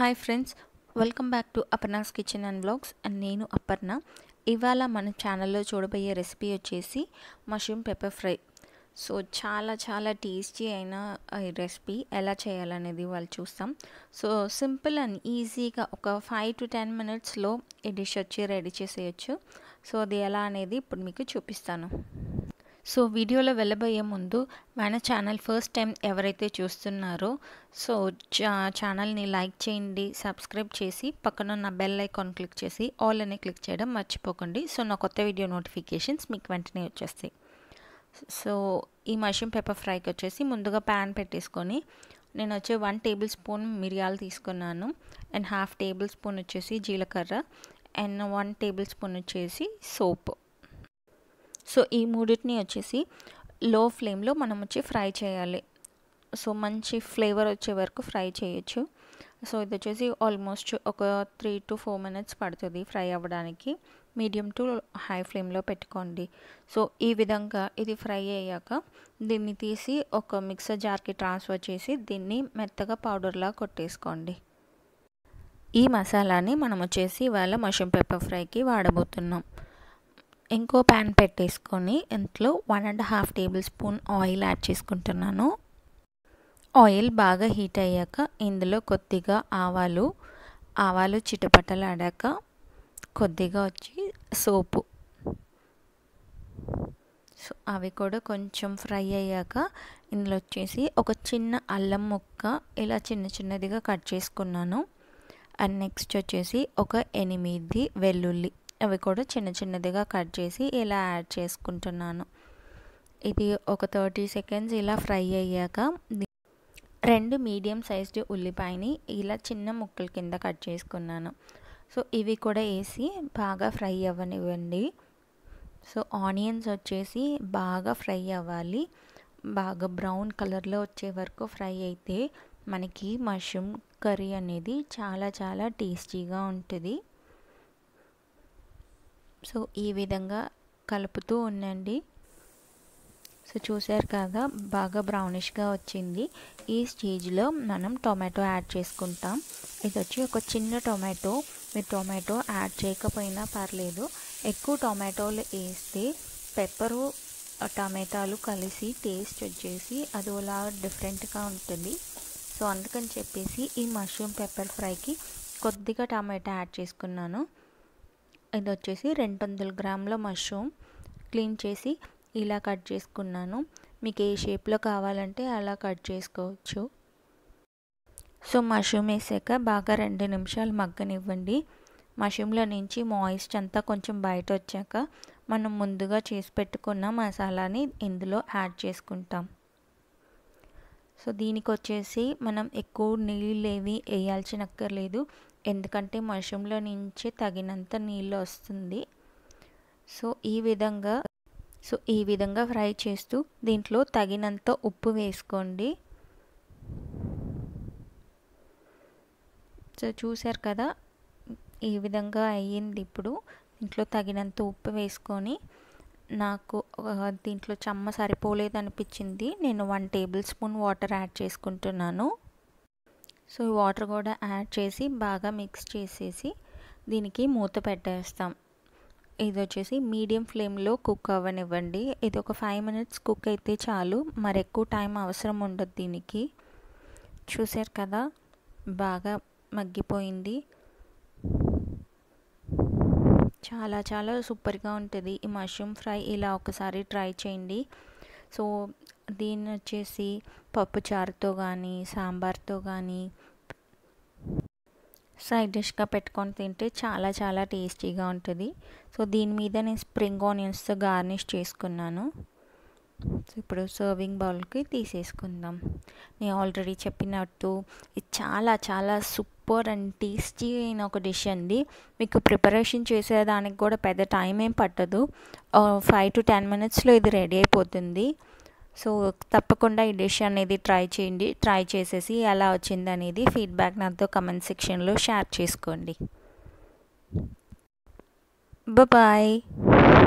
hi friends welcome back to Aparna's kitchen and blogs and నేను అపర్ణ ఇవాళ మన ఛానల్లో చూడబోయే రెసిపీ వచ్చేసి మష్రూమ్ పెప్పర్ ఫ్రై సో చాలా చాలా టేస్టీ అయిన ఈ రెసిపీ ఎలా చేయాలనేది వాళ్ళు చూస్తాం సో సింపుల్ అండ్ ఈజీగా ఒక ఫైవ్ టు టెన్ మినిట్స్లో ఈ డిష్ వచ్చి రెడీ చేసేయచ్చు సో అది ఎలా అనేది ఇప్పుడు మీకు చూపిస్తాను సో వీడియోలో వెళ్ళబోయే ముందు మన ఛానల్ ఫస్ట్ టైం ఎవరైతే చూస్తున్నారో సో ఛానల్ని లైక్ చేయండి సబ్స్క్రైబ్ చేసి పక్కన ఉన్న బెల్ ఐకాన్ క్లిక్ చేసి ఆల్ అనే క్లిక్ చేయడం మర్చిపోకండి సో నా కొత్త వీడియో నోటిఫికేషన్స్ మీకు వెంటనే వచ్చేస్తాయి సో ఈ మష్రూమ్ పెప్పర్ ఫ్రైకి వచ్చేసి ముందుగా ప్యాన్ పెట్టేసుకొని నేను వచ్చి వన్ టేబుల్ స్పూన్ మిరియాలు తీసుకున్నాను అండ్ హాఫ్ టేబుల్ స్పూన్ వచ్చేసి జీలకర్ర అండ్ వన్ టేబుల్ స్పూన్ వచ్చేసి సోపు సో ఈ మూడింటిని వచ్చేసి లో ఫ్లేమ్లో మనం వచ్చి ఫ్రై చేయాలి సో మంచి ఫ్లేవర్ వచ్చే వరకు ఫ్రై చేయొచ్చు సో ఇది వచ్చేసి ఆల్మోస్ట్ ఒక త్రీ టు ఫోర్ మినిట్స్ పడుతుంది ఫ్రై అవ్వడానికి మీడియం టు హై ఫ్లేమ్లో పెట్టుకోండి సో ఈ విధంగా ఇది ఫ్రై అయ్యాక దీన్ని తీసి ఒక మిక్సర్ జార్కి ట్రాన్స్ఫర్ చేసి దీన్ని మెత్తగా పౌడర్లా కొట్టేసుకోండి ఈ మసాలాని మనం వచ్చేసి ఇవాళ మషం పెప్పర్ ఫ్రైకి వాడబోతున్నాం ఇంకో ప్యాన్ పెట్టేసుకొని ఇంట్లో one and half tablespoon oil add చేసుకుంటున్నాను ఆయిల్ బాగా హీట్ అయ్యాక ఇందులో కొద్దిగా ఆవాలు ఆవాలు చిటపటలాడాక కొద్దిగా వచ్చి సోపు సో అవి కూడా కొంచెం ఫ్రై అయ్యాక ఇందులో వచ్చేసి ఒక చిన్న అల్లం ముక్క ఇలా చిన్న చిన్నదిగా కట్ చేసుకున్నాను అండ్ నెక్స్ట్ వచ్చేసి ఒక ఎనిమిది వెల్లుల్లి అవి కూడా చిన్న చిన్నదిగా కట్ చేసి ఇలా యాడ్ చేసుకుంటున్నాను ఇది ఒక థర్టీ సెకండ్స్ ఇలా ఫ్రై అయ్యాక రెండు మీడియం సైజ్డ్ ఉల్లిపాయని ఇలా చిన్న ముక్కల కింద కట్ చేసుకున్నాను సో ఇవి కూడా వేసి బాగా ఫ్రై అవ్వనివ్వండి సో ఆనియన్స్ వచ్చేసి బాగా ఫ్రై అవ్వాలి బాగా బ్రౌన్ కలర్లో వచ్చే వరకు ఫ్రై అయితే మనకి మష్రూమ్ కర్రీ అనేది చాలా చాలా టేస్టీగా ఉంటుంది సో ఈ విధంగా కలుపుతూ ఉండండి సో చూసారు కదా బాగా బ్రౌనిష్గా వచ్చింది ఈ స్టేజ్లో మనం టొమాటో యాడ్ చేసుకుంటాం ఇది వచ్చి ఒక చిన్న టొమాటో మీరు టొమాటో యాడ్ చేయకపోయినా పర్లేదు ఎక్కువ టొమాటోలు వేస్తే పెప్పరు టమాటాలు కలిసి టేస్ట్ వచ్చేసి అది అలా డిఫరెంట్గా ఉంటుంది సో అందుకని చెప్పేసి ఈ మష్రూమ్ పెప్పర్ ఫ్రైకి కొద్దిగా టమాటా యాడ్ చేసుకున్నాను ఇది వచ్చేసి రెండు వందల గ్రాముల మష్రూమ్ క్లీన్ చేసి ఇలా కట్ చేసుకున్నాను మీకు ఏ షేప్లో కావాలంటే అలా కట్ చేసుకోవచ్చు సో మష్రూమ్ వేసాక బాగా రెండు నిమిషాలు మగ్గనివ్వండి మష్రూమ్లో నుంచి మాయిస్ట్ అంతా కొంచెం బయట వచ్చాక మనం ముందుగా చేసి పెట్టుకున్న మసాలాని ఇందులో యాడ్ చేసుకుంటాం సో దీనికి వచ్చేసి మనం ఎక్కువ నీళ్ళు ఏవి వేయాల్సిన అక్కర్లేదు ఎందుకంటే మషంలో నుంచి తగినంత నీళ్ళు వస్తుంది సో ఈ విధంగా సో ఈ విధంగా ఫ్రై చేస్తూ దీంట్లో తగినంత ఉప్పు వేసుకోండి సో చూసారు కదా ఈ విధంగా అయ్యింది ఇప్పుడు ఇంట్లో తగినంత ఉప్పు వేసుకొని నాకు దీంట్లో చెమ్మ సరిపోలేదు అనిపించింది నేను one tablespoon water add చేసుకుంటున్నాను సో వాటర్ కూడా యాడ్ చేసి బాగా మిక్స్ చేసేసి దీనికి మూత పెట్టేస్తాం ఇది వచ్చేసి మీడియం ఫ్లేమ్లో కుక్ అవ్వనివ్వండి ఇది ఒక ఫైవ్ మినిట్స్ కుక్ అయితే చాలు మరి ఎక్కువ టైం అవసరం ఉండదు దీనికి చూసారు కదా బాగా మగ్గిపోయింది చాలా చాలా సూపర్గా ఉంటుంది ఈ మష్రూమ్ ఫ్రై ఇలా ఒకసారి ట్రై చేయండి సో దీన్ని వచ్చేసి పప్పుచారుతో కానీ సాంబార్తో కానీ సైడ్ డిష్గా పెట్టుకొని తింటే చాలా చాలా టేస్టీగా ఉంటుంది సో దీని మీద నేను స్ప్రింగ్ ఆనియన్స్తో గార్నిష్ చేసుకున్నాను ఇప్పుడు సర్వింగ్ బౌల్కి తీసేసుకుందాం నేను ఆల్రెడీ చెప్పినట్టు ఇది చాలా చాలా సూపర్ పోర్ అండ్ టేస్టీ అయిన ఒక డిష్ అండి మీకు ప్రిపరేషన్ చేసేదానికి కూడా పెద్ద టైం ఏం పట్టదు ఫైవ్ టు టెన్ మినిట్స్లో ఇది రెడీ అయిపోతుంది సో తప్పకుండా ఈ డిష్ అనేది ట్రై చేయండి ట్రై చేసేసి ఎలా వచ్చింది అనేది ఫీడ్బ్యాక్ నాతో కమెంట్ సెక్షన్లో షేర్ చేసుకోండి బాయ్